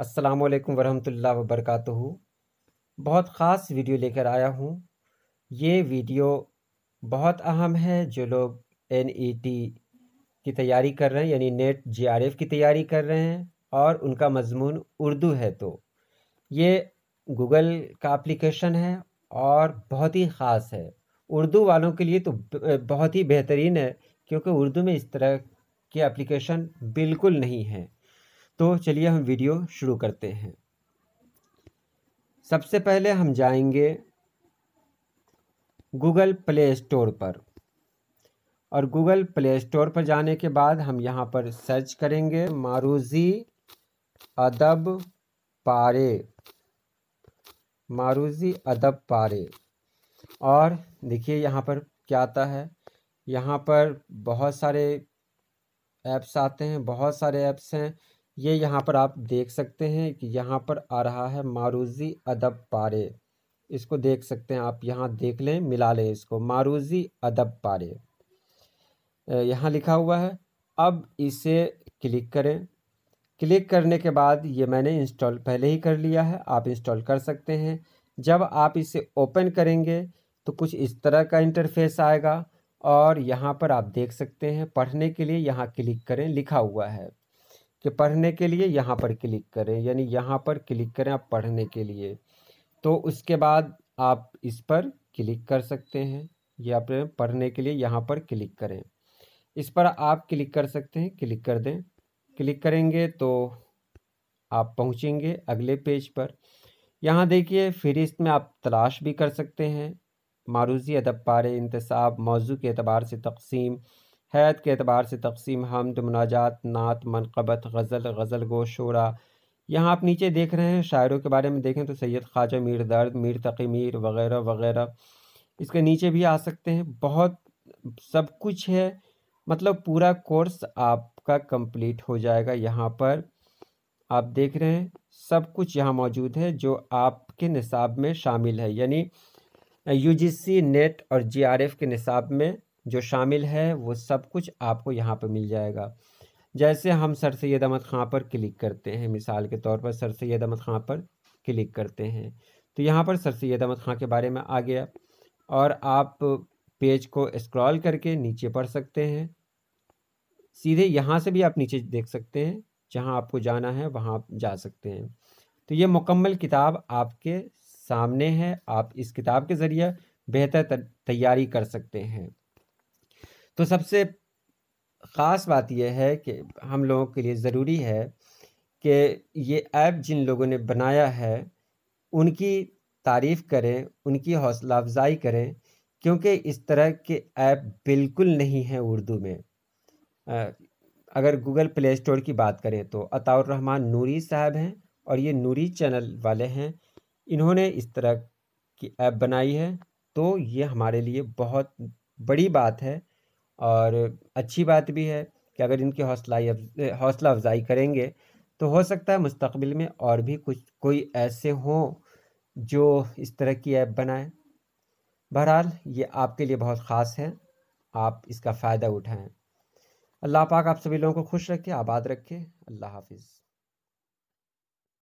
अस्सलाम वालेकुम वरहमतुल्लाह वबरकातुहू बहुत ख़ास वीडियो लेकर आया हूँ ये वीडियो बहुत अहम है जो लोग एन ई टी की तैयारी कर रहे हैं यानी नेट जे आर एफ़ की तैयारी कर रहे हैं और उनका मजमून उर्दू है तो ये गूगल का एप्लीकेशन है और बहुत ही ख़ास है उर्दू वालों के लिए तो बहुत ही बेहतरीन है क्योंकि उर्दू में इस तरह के एप्लीकेशन बिल्कुल नहीं हैं तो चलिए हम वीडियो शुरू करते हैं सबसे पहले हम जाएंगे गूगल प्ले स्टोर पर और गूगल प्ले स्टोर पर जाने के बाद हम यहाँ पर सर्च करेंगे मारूजी अदब पारे मारूजी अदब पारे और देखिए यहाँ पर क्या आता है यहाँ पर बहुत सारे ऐप्स आते हैं बहुत सारे ऐप्स हैं ये यहाँ पर आप देख सकते हैं कि यहाँ पर आ रहा है मारूजी अदब पारे इसको देख सकते हैं आप यहाँ देख लें मिला लें इसको मारूजी अदब पारे यहाँ लिखा हुआ है अब इसे क्लिक करें क्लिक करने के बाद ये मैंने इंस्टॉल पहले ही कर लिया है आप इंस्टॉल कर सकते हैं जब आप इसे ओपन करेंगे तो कुछ इस तरह का इंटरफेस आएगा और यहाँ पर आप देख सकते हैं पढ़ने के लिए यहाँ क्लिक करें लिखा हुआ है कि पढ़ने के लिए यहाँ पर क्लिक करें यानी यहाँ पर क्लिक करें आप पढ़ने के लिए तो उसके बाद आप इस पर क्लिक कर सकते हैं या आप पढ़ने के लिए यहाँ पर क्लिक करें इस पर आप क्लिक कर सकते हैं क्लिक कर दें क्लिक करेंगे तो आप पहुँचेंगे अगले पेज पर यहाँ देखिए फिर में आप तलाश भी कर सकते हैं मारूजी अदब पारे इंतसाब मौजू के अतबार से तकसीम हैत के अतबार से तकसीम हमद मुनाजात नात मनकबत गज़ल गज़ल गो शोरा यहाँ आप नीचे देख रहे हैं शायरों के बारे में देखें तो सैयद ख्वाजा मीर दर्द मीर तकी मीर वगैरह वगैरह इसके नीचे भी आ सकते हैं बहुत सब कुछ है मतलब पूरा कोर्स आपका कंप्लीट हो जाएगा यहाँ पर आप देख रहे हैं सब कुछ यहाँ मौजूद है जो आपके निसाब में शामिल है यानी यूजीसी नेट और जीआरएफ के निसाब में जो शामिल है वो सब कुछ आपको यहाँ पर मिल जाएगा जैसे हम सर सैद अहमद खां पर क्लिक करते हैं मिसाल के तौर पर सर सैद अहमद खां पर क्लिक करते हैं तो यहाँ पर सर सैद अहमद खां के बारे में आ गया और आप पेज को स्क्रॉल करके नीचे पढ़ सकते हैं सीधे यहाँ से भी आप नीचे देख सकते हैं जहाँ आपको जाना है वहाँ आप जा सकते हैं तो ये मुकम्मल किताब आपके सामने है आप इस किताब के ज़रिए बेहतर तैयारी कर सकते हैं तो सबसे ख़ास बात यह है कि हम लोगों के लिए ज़रूरी है कि ये ऐप जिन लोगों ने बनाया है उनकी तारीफ़ करें उनकी हौसला अफजाई करें क्योंकि इस तरह के ऐप बिल्कुल नहीं हैं उर्दू में अगर गूगल प्ले स्टोर की बात करें तो अताउर रहमान नूरी साहब हैं और ये नूरी चैनल वाले हैं इन्होंने इस तरह की ऐप बनाई है तो ये हमारे लिए बहुत बड़ी बात है और अच्छी बात भी है कि अगर इनकी हौसला हौसला अफजाई करेंगे तो हो सकता है मुस्तबिल में और भी कुछ कोई ऐसे हों जो इस तरह की ऐप बनाएं बहरहाल ये आपके लिए बहुत ख़ास है आप इसका फ़ायदा उठाएं अल्लाह पाक आप सभी लोगों को खुश रखे आबाद रखे अल्लाह हाफिज़